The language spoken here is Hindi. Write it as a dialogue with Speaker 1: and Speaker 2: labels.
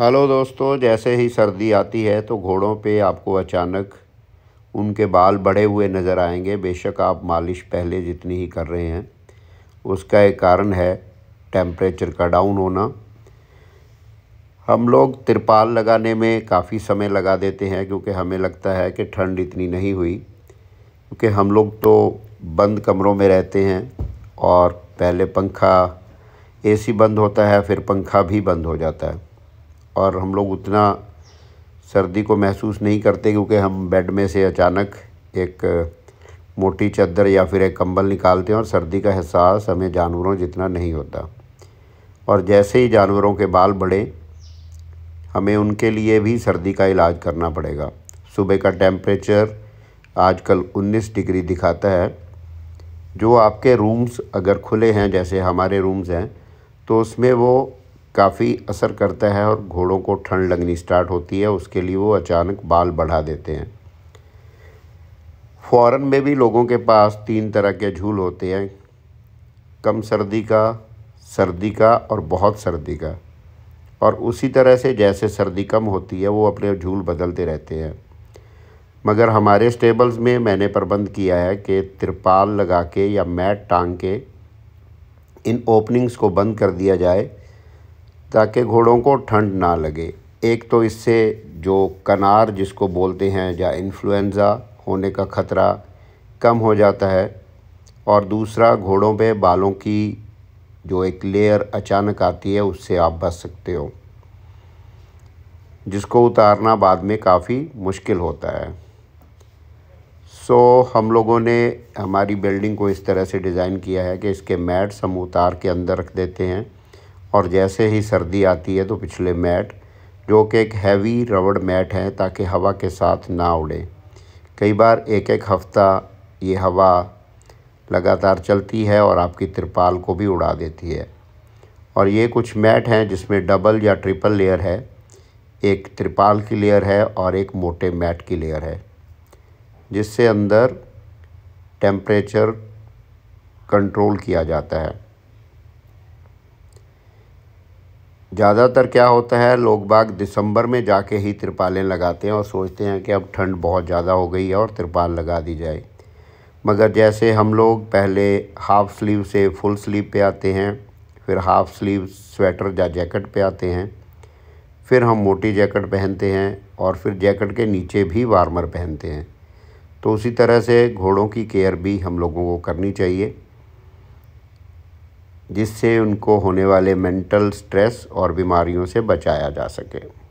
Speaker 1: हेलो दोस्तों जैसे ही सर्दी आती है तो घोड़ों पे आपको अचानक उनके बाल बढ़े हुए नज़र आएंगे बेशक आप मालिश पहले जितनी ही कर रहे हैं उसका एक कारण है टेम्परेचर का डाउन होना हम लोग तिरपाल लगाने में काफ़ी समय लगा देते हैं क्योंकि हमें लगता है कि ठंड इतनी नहीं हुई क्योंकि हम लोग तो बंद कमरों में रहते हैं और पहले पंखा एसी बंद होता है फिर पंखा भी बंद हो जाता है और हम लोग उतना सर्दी को महसूस नहीं करते क्योंकि हम बेड में से अचानक एक मोटी चादर या फिर एक कंबल निकालते हैं और सर्दी का एहसास हमें जानवरों जितना नहीं होता और जैसे ही जानवरों के बाल बढ़े हमें उनके लिए भी सर्दी का इलाज करना पड़ेगा सुबह का टेम्परेचर आजकल 19 डिग्री दिखाता है जो आपके रूम्स अगर खुले हैं जैसे हमारे रूम्स हैं तो उसमें वो काफ़ी असर करता है और घोड़ों को ठंड लगनी स्टार्ट होती है उसके लिए वो अचानक बाल बढ़ा देते हैं फ़ौरन में भी लोगों के पास तीन तरह के झूल होते हैं कम सर्दी का सर्दी का और बहुत सर्दी का और उसी तरह से जैसे सर्दी कम होती है वो अपने झूल बदलते रहते हैं मगर हमारे स्टेबल्स में मैंने प्रबंध किया है कि तिरपाल लगा के या मैट टांग के इन ओपनिंग्स को बंद कर दिया जाए ताकि घोड़ों को ठंड ना लगे एक तो इससे जो कनार जिसको बोलते हैं या इन्फ्लुएंज़ा होने का ख़तरा कम हो जाता है और दूसरा घोड़ों पे बालों की जो एक लेयर अचानक आती है उससे आप बच सकते हो जिसको उतारना बाद में काफ़ी मुश्किल होता है सो so, हम लोगों ने हमारी बिल्डिंग को इस तरह से डिज़ाइन किया है कि इसके मैट्स हम उतार के अंदर रख देते हैं और जैसे ही सर्दी आती है तो पिछले मैट जो कि एक हैवी रबड़ मैट है ताकि हवा के साथ ना उड़े कई बार एक एक हफ्ता ये हवा लगातार चलती है और आपकी तिरपाल को भी उड़ा देती है और ये कुछ मैट हैं जिसमें डबल या ट्रिपल लेयर है एक त्रिपाल की लेयर है और एक मोटे मैट की लेयर है जिससे अंदर टेम्परेचर कंट्रोल किया जाता है ज़्यादातर क्या होता है लोग बाग दिसंबर में जाके ही तिरपालें लगाते हैं और सोचते हैं कि अब ठंड बहुत ज़्यादा हो गई है और तिरपाल लगा दी जाए मगर जैसे हम लोग पहले हाफ़ स्लीव से फुल स्लीव पे आते हैं फिर हाफ़ स्लीव स्वेटर या जैकेट पे आते हैं फिर हम मोटी जैकेट पहनते हैं और फिर जैकेट के नीचे भी वार्मर पहनते हैं तो उसी तरह से घोड़ों की केयर भी हम लोगों को करनी चाहिए जिससे उनको होने वाले मेंटल स्ट्रेस और बीमारियों से बचाया जा सके